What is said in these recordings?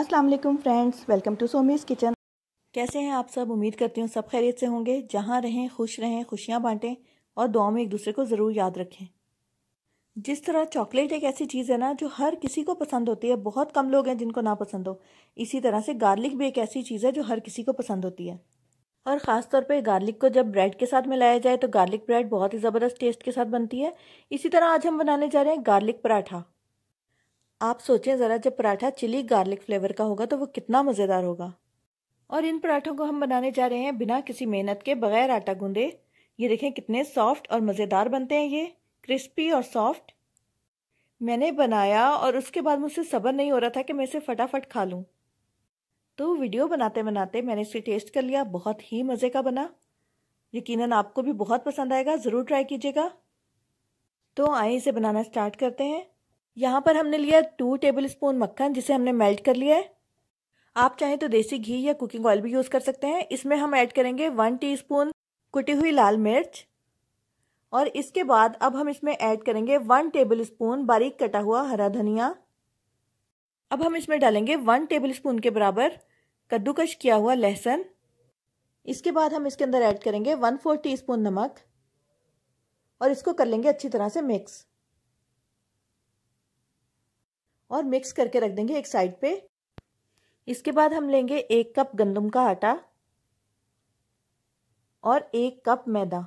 अस्सलाम वालेकुम friends welcome to Somi's kitchen कैसे हैं आप सब उम्मीद करती हूँ सब खैरियत से होंगे जहाँ रहें खुश रहें खुशियाँ बांटें और दुआ में एक दूसरे को ज़रूर याद रखें जिस तरह चॉकलेट एक ऐसी चीज़ है ना जो हर किसी को पसंद होती है बहुत कम लोग हैं जिनको ना पसंद हो इसी तरह से गार्लिक भी एक ऐसी चीज़ है जो हर किसी को पसंद होती है और ख़ास तौर पर गार्लिक को जब ब्रेड के साथ मिलाया जाए तो गार्लिक ब्रेड बहुत ही ज़बरदस्त टेस्ट के साथ बनती है इसी तरह आज हम बनाने जा रहे हैं गार्लिक पराठा आप सोचें ज़रा जब पराठा चिली गार्लिक फ्लेवर का होगा तो वो कितना मज़ेदार होगा और इन पराठों को हम बनाने जा रहे हैं बिना किसी मेहनत के बगैर आटा गूंदे ये देखें कितने सॉफ्ट और मज़ेदार बनते हैं ये क्रिस्पी और सॉफ्ट मैंने बनाया और उसके बाद मुझसे सब्र नहीं हो रहा था कि मैं इसे फटाफट खा लूँ तो वीडियो बनाते बनाते मैंने इसे टेस्ट कर लिया बहुत ही मज़े का बना यकीनन आपको भी बहुत पसंद आएगा ज़रूर ट्राई कीजिएगा तो आइए इसे बनाना स्टार्ट करते हैं यहाँ पर हमने लिया टू टेबल स्पून मक्खन जिसे हमने मेल्ट कर लिया है आप चाहें तो देसी घी या कुकिंग ऑयल भी यूज़ कर सकते हैं इसमें हम ऐड करेंगे वन टी कुटी हुई लाल मिर्च और इसके बाद अब हम इसमें ऐड करेंगे वन टेबल स्पून बारीक कटा हुआ हरा धनिया अब हम इसमें डालेंगे वन टेबल स्पून के बराबर कद्दूकश किया हुआ लहसुन इसके बाद हम इसके अंदर ऐड करेंगे वन फोर टी स्पून नमक और इसको कर लेंगे अच्छी तरह से मिक्स और मिक्स करके रख देंगे एक साइड पे इसके बाद हम लेंगे एक कप गंदम का आटा और एक कप मैदा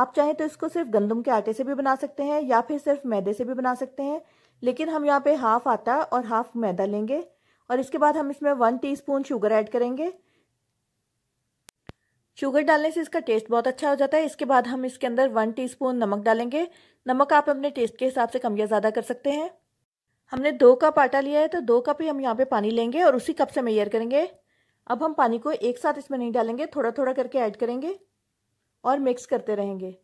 आप चाहें तो इसको सिर्फ गंदम के आटे से भी बना सकते हैं या फिर सिर्फ मैदे से भी बना सकते हैं लेकिन हम यहाँ पे हाफ आटा और हाफ मैदा लेंगे और इसके बाद हम इसमें वन टीस्पून शुगर ऐड करेंगे शुगर डालने से इसका टेस्ट बहुत अच्छा हो जाता है इसके बाद हम इसके अंदर वन टीस्पून नमक डालेंगे नमक आप अपने टेस्ट के हिसाब से कम या ज़्यादा कर सकते हैं हमने दो कप आटा लिया है तो दो कप ही हम यहाँ पे पानी लेंगे और उसी कप से मैयर करेंगे अब हम पानी को एक साथ इसमें नहीं डालेंगे थोड़ा थोड़ा करके ऐड करेंगे और मिक्स करते रहेंगे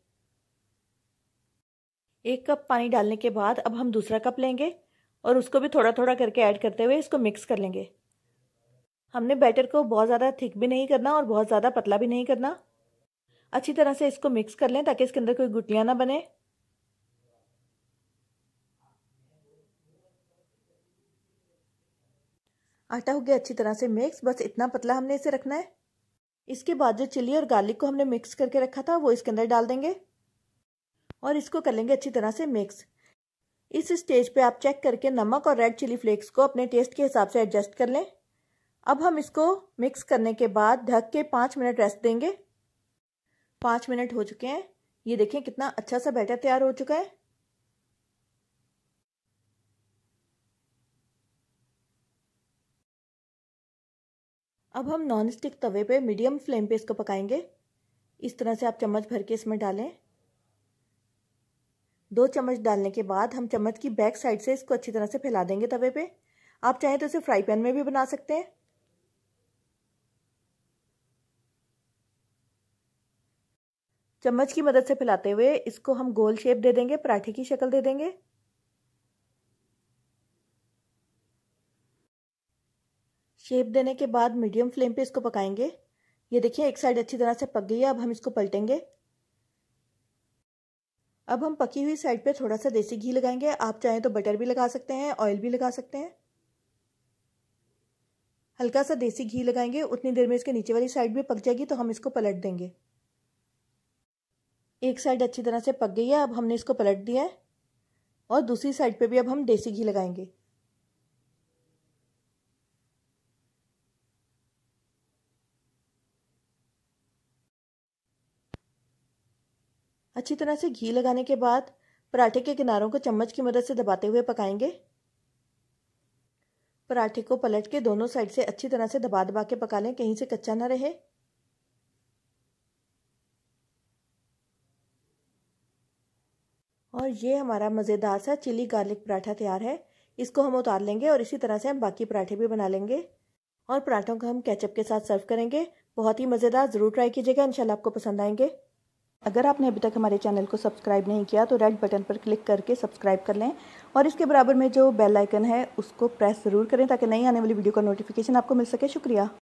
एक कप पानी डालने के बाद अब हम दूसरा कप लेंगे और उसको भी थोड़ा थोड़ा करके ऐड करते हुए इसको मिक्स कर लेंगे हमने बैटर को बहुत ज़्यादा थिक भी नहीं करना और बहुत ज़्यादा पतला भी नहीं करना अच्छी तरह से इसको मिक्स कर लें ताकि इसके अंदर कोई गुटियाँ ना बने आटा हो गया अच्छी तरह से मिक्स बस इतना पतला हमने इसे रखना है इसके बाद जो चिली और गार्लिक को हमने मिक्स करके रखा था वो इसके अंदर डाल देंगे और इसको कर लेंगे अच्छी तरह से मिक्स इस स्टेज पे आप चेक करके नमक और रेड चिली फ्लेक्स को अपने टेस्ट के हिसाब से एडजस्ट कर लें अब हम इसको मिक्स करने के बाद ढक के पाँच मिनट रेस्ट देंगे पाँच मिनट हो चुके हैं ये देखें कितना अच्छा सा बैटर तैयार हो चुका है अब हम नॉन स्टिक तवे पे मीडियम फ्लेम पे इसको पकाएंगे इस तरह से आप चम्मच भर के इसमें डालें दो चम्मच डालने के बाद हम चम्मच की बैक साइड से इसको अच्छी तरह से फैला देंगे तवे पे आप चाहें तो इसे फ्राई पैन में भी बना सकते हैं चम्मच की मदद से फैलाते हुए इसको हम गोल शेप दे देंगे पराठे की शक्ल दे देंगे शेप देने के बाद मीडियम फ्लेम पे इसको पकाएंगे ये देखिए एक साइड अच्छी तरह से पक गई है अब हम इसको पलटेंगे अब हम पकी हुई साइड पे थोड़ा सा देसी घी लगाएंगे आप चाहें तो बटर भी लगा सकते हैं ऑयल भी लगा सकते हैं हल्का सा देसी घी लगाएंगे उतनी देर में इसके नीचे वाली साइड भी पक जाएगी तो हम इसको पलट देंगे एक साइड अच्छी तरह से पक गई है अब हमने इसको पलट दिया है और दूसरी साइड पे भी अब हम देसी घी लगाएंगे अच्छी तरह से घी लगाने के बाद पराठे के किनारों को चम्मच की मदद से दबाते हुए पकाएंगे पराठे को पलट के दोनों साइड से अच्छी तरह से दबा दबा के पका लें कहीं से कच्चा ना रहे और ये हमारा मज़ेदार सा चिली गार्लिक पराठा तैयार है इसको हम उतार लेंगे और इसी तरह से हम बाकी पराठे भी बना लेंगे और पराठों को हम केचप के साथ सर्व करेंगे बहुत ही मज़ेदार ज़रूर ट्राई कीजिएगा इंशाल्लाह आपको पसंद आएंगे अगर आपने अभी तक हमारे चैनल को सब्सक्राइब नहीं किया तो रेड बटन पर क्लिक करके सब्सक्राइब कर लें और इसके बराबर में जो बेल आइकन है उसको प्रेस ज़रूर करें ताकि नई आने वाली वीडियो का नोटिफिकेशन आपको मिल सके शुक्रिया